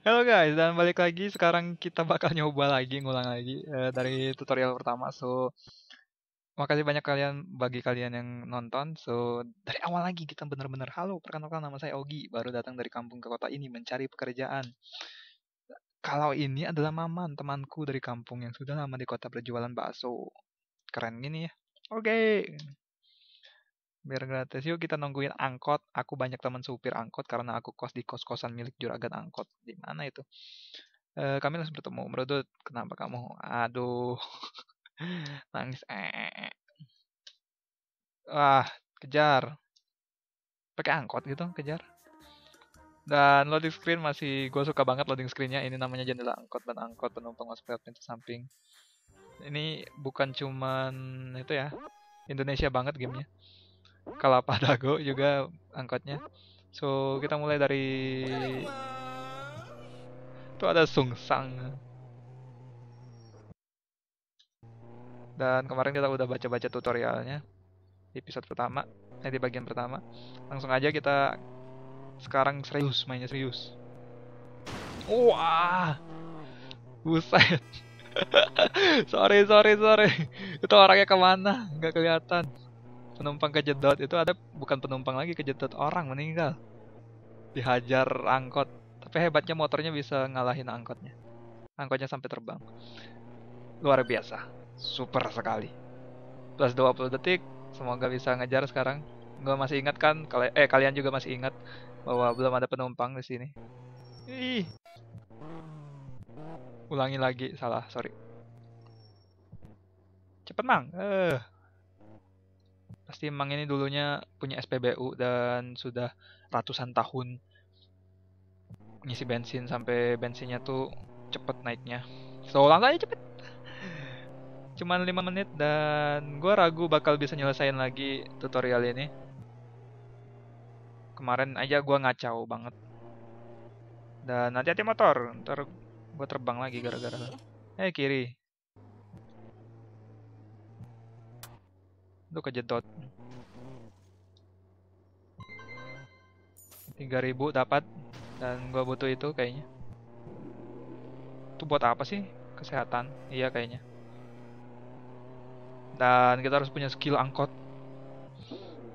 Halo guys, dan balik lagi sekarang kita bakal nyoba lagi ngulang lagi uh, dari tutorial pertama. So makasih banyak kalian bagi kalian yang nonton. So dari awal lagi kita bener-bener halo, perkenalkan nama saya Ogi, baru datang dari kampung ke kota ini mencari pekerjaan. Kalau ini adalah Maman, temanku dari kampung yang sudah lama di kota berjualan bakso. Keren gini ya. Oke. Okay biar gratis yuk kita nungguin angkot aku banyak teman supir angkot karena aku kos di kos kosan milik juragan angkot di mana itu e, kami langsung bertemu merudut kenapa kamu aduh nangis eh, eh, eh wah kejar pakai angkot gitu kejar dan loading screen masih gue suka banget loading screennya ini namanya jendela angkot dan angkot penumpang masuk lewat pintu samping ini bukan cuman itu ya Indonesia banget gamenya Kelapa Dago juga angkotnya. So kita mulai dari itu ada sung sang Dan kemarin kita udah baca-baca tutorialnya di episode pertama, eh di bagian pertama. Langsung aja kita sekarang serius mainnya serius. Wah, buset. sorry sorry sorry, itu orangnya kemana? Nggak kelihatan penumpang kejedot itu ada bukan penumpang lagi kejedot orang meninggal dihajar angkot tapi hebatnya motornya bisa ngalahin angkotnya angkotnya sampai terbang luar biasa super sekali plus 20 detik semoga bisa ngejar sekarang gue masih ingat kan eh kalian juga masih ingat bahwa belum ada penumpang di sini ih ulangi lagi salah sorry cepet mang eh uh pasti emang ini dulunya punya SPBU dan sudah ratusan tahun ngisi bensin sampai bensinnya tuh cepet naiknya. So langsung aja cepet. Cuman 5 menit dan gue ragu bakal bisa nyelesain lagi tutorial ini. Kemarin aja gue ngacau banget. Dan nanti hati motor, ntar gue terbang lagi gara-gara. Eh kiri. itu kejedot, 3000 dapat dan gua butuh itu kayaknya. Itu buat apa sih? Kesehatan. Iya kayaknya. Dan kita harus punya skill angkot.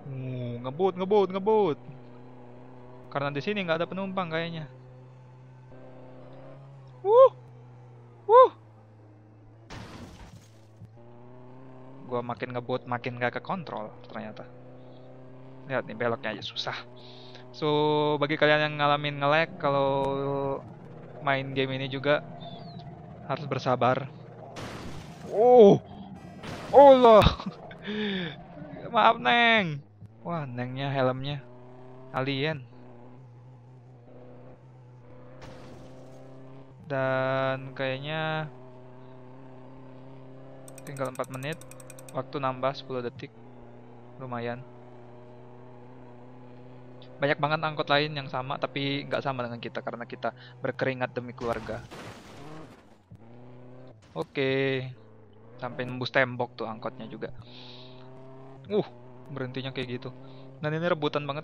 Hmm, ngebut, ngebut, ngebut. Karena di sini nggak ada penumpang kayaknya. gue makin ngebut makin gak kontrol ternyata lihat nih beloknya aja susah so bagi kalian yang ngalamin ngelag kalau main game ini juga harus bersabar oh Allah maaf neng wah nengnya helmnya alien dan kayaknya tinggal 4 menit Waktu nambah 10 detik. Lumayan. Banyak banget angkot lain yang sama, tapi nggak sama dengan kita karena kita berkeringat demi keluarga. Oke. Sampai nembus tembok tuh angkotnya juga. Uh, berhentinya kayak gitu. Dan ini rebutan banget.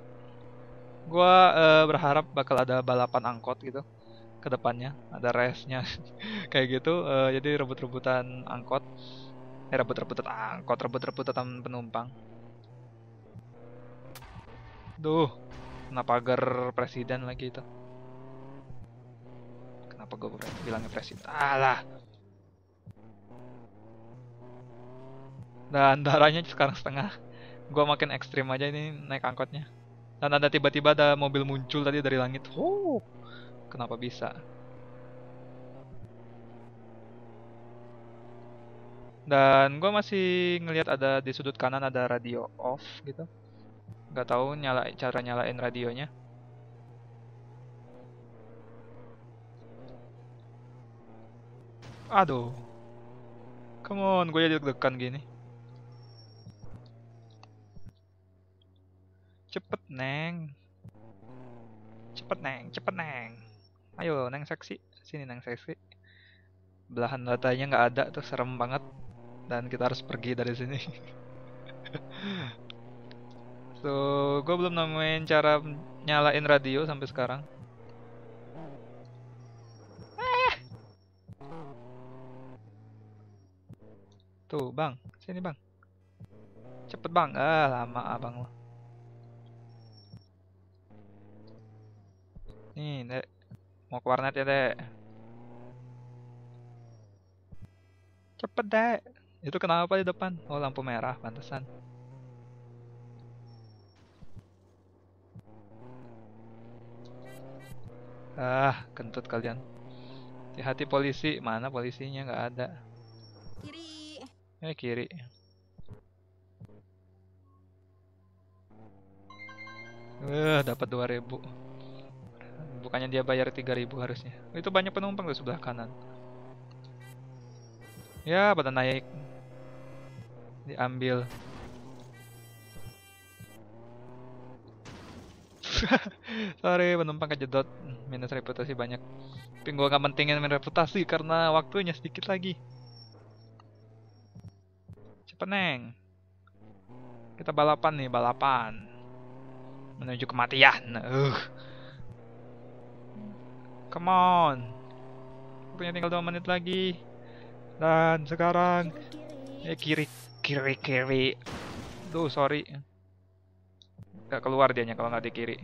Gua uh, berharap bakal ada balapan angkot gitu kedepannya ada race-nya kayak gitu. Uh, jadi rebut-rebutan angkot. Ini rebut-rebutan angkot, ah, rebut-rebutan penumpang. Duh, kenapa agar presiden lagi itu? Kenapa gue bilangnya presiden? Alah. Dan darahnya sekarang setengah. Gue makin ekstrim aja ini naik angkotnya. Dan ada tiba-tiba ada mobil muncul tadi dari langit. Huh, kenapa bisa? dan gue masih ngelihat ada di sudut kanan ada radio off gitu Gak tau nyala cara nyalain radionya aduh come on gue jadi deg-degan gini cepet neng cepet neng cepet neng ayo neng seksi sini neng seksi belahan datanya nggak ada tuh serem banget dan kita harus pergi dari sini so gue belum nemuin cara nyalain radio sampai sekarang ah! tuh bang sini bang cepet bang ah lama abang lo nih dek mau ke warnet ya dek cepet dek itu kenapa di depan? Oh, lampu merah, pantesan. Ah, kentut kalian. Hati-hati polisi. Mana polisinya? Nggak ada. Kiri. Eh, kiri. Eh, dapat 2000. Bukannya dia bayar 3000 harusnya. Oh, itu banyak penumpang di sebelah kanan. Ya, pada naik. Diambil. Sorry, penumpang kejedot. Minus reputasi banyak. Tapi gue gak pentingin minus reputasi karena waktunya sedikit lagi. Cepet, Neng. Kita balapan nih, balapan. Menuju kematian. Uh. Come on. Punya tinggal 2 menit lagi. Dan sekarang eh kiri kiri kiri. tuh sorry. Gak keluar dianya kalau nggak di kiri.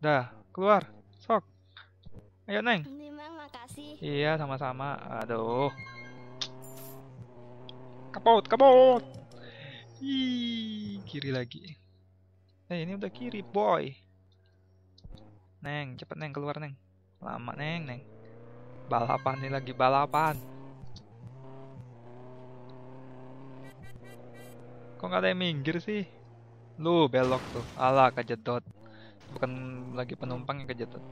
Dah, keluar. Sok. Ayo, Neng. Iya, sama-sama. Aduh. Kapot, kapot. Ih, kiri lagi. Eh, ini udah kiri, boy. Neng, cepet Neng keluar, Neng lama neng neng balapan nih lagi balapan kok nggak ada yang minggir sih lu belok tuh ala kejedot bukan lagi penumpang yang kejedot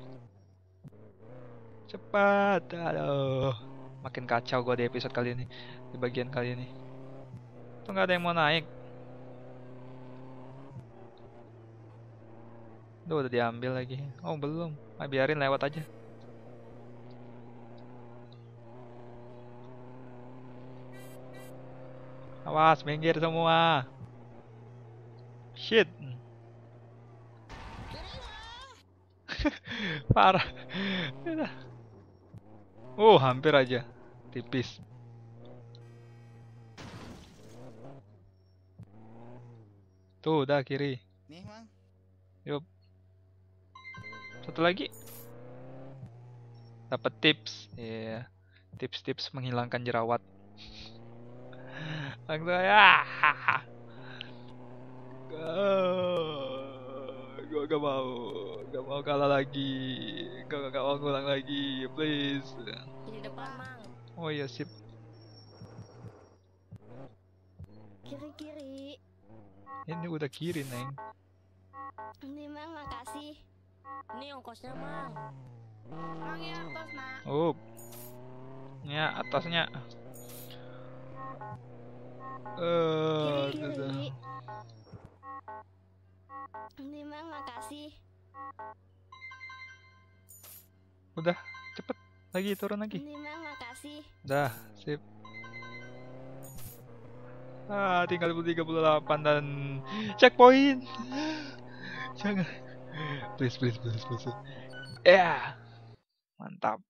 cepat aduh makin kacau gua di episode kali ini di bagian kali ini tuh nggak ada yang mau naik Duh, udah diambil lagi oh belum ah, biarin lewat aja Awas, minggir semua. Shit. Parah. Oh, hampir aja. Tipis. Tuh, udah kiri. Yup. Satu lagi. Dapat tips. Iya. Yeah. Tips-tips menghilangkan jerawat. Langsung ya. Gue gak mau, gak mau kalah lagi. Gue gak mau ngulang lagi, please. Di depan, Mang. Oh iya, sip. Kiri-kiri. Ini udah kiri, Neng. Ini Mang, makasih. Ini ongkosnya, Mang. Mang ya atas, Nak. Oh. Ya, atasnya. Uh, Terima makasih. Udah, cepet lagi turun lagi. Terima makasih. Dah, sip. Ah, tinggal 38 dan checkpoint. Jangan. Please, please, please, please. Ya. Yeah. Mantap.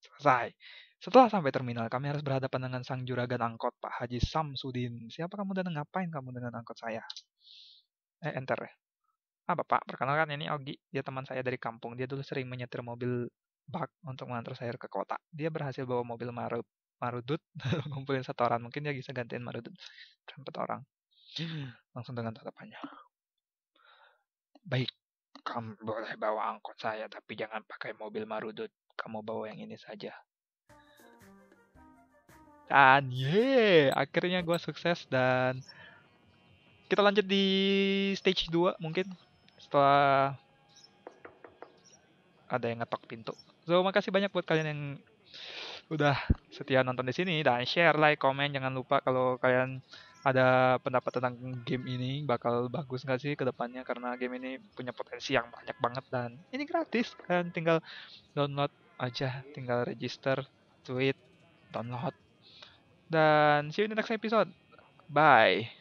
Selesai. Setelah sampai terminal, kami harus berhadapan dengan sang juragan angkot, Pak Haji Samsudin. Siapa kamu dan ngapain kamu dengan angkot saya? Eh, enter Ah, Bapak, perkenalkan ini Ogi. Dia teman saya dari kampung. Dia dulu sering menyetir mobil bak untuk mengantar saya ke kota. Dia berhasil bawa mobil marut marudut, ngumpulin satu orang. Mungkin dia bisa gantiin marudut. Empat orang. Langsung dengan tatapannya. Baik, kamu boleh bawa angkot saya, tapi jangan pakai mobil marudut. Kamu bawa yang ini saja kan ye akhirnya gue sukses dan kita lanjut di stage 2 mungkin setelah ada yang ngetok pintu so makasih banyak buat kalian yang udah setia nonton di sini dan share like comment. jangan lupa kalau kalian ada pendapat tentang game ini bakal bagus nggak sih kedepannya karena game ini punya potensi yang banyak banget dan ini gratis kan tinggal download aja tinggal register tweet download dan see you in the next episode. Bye.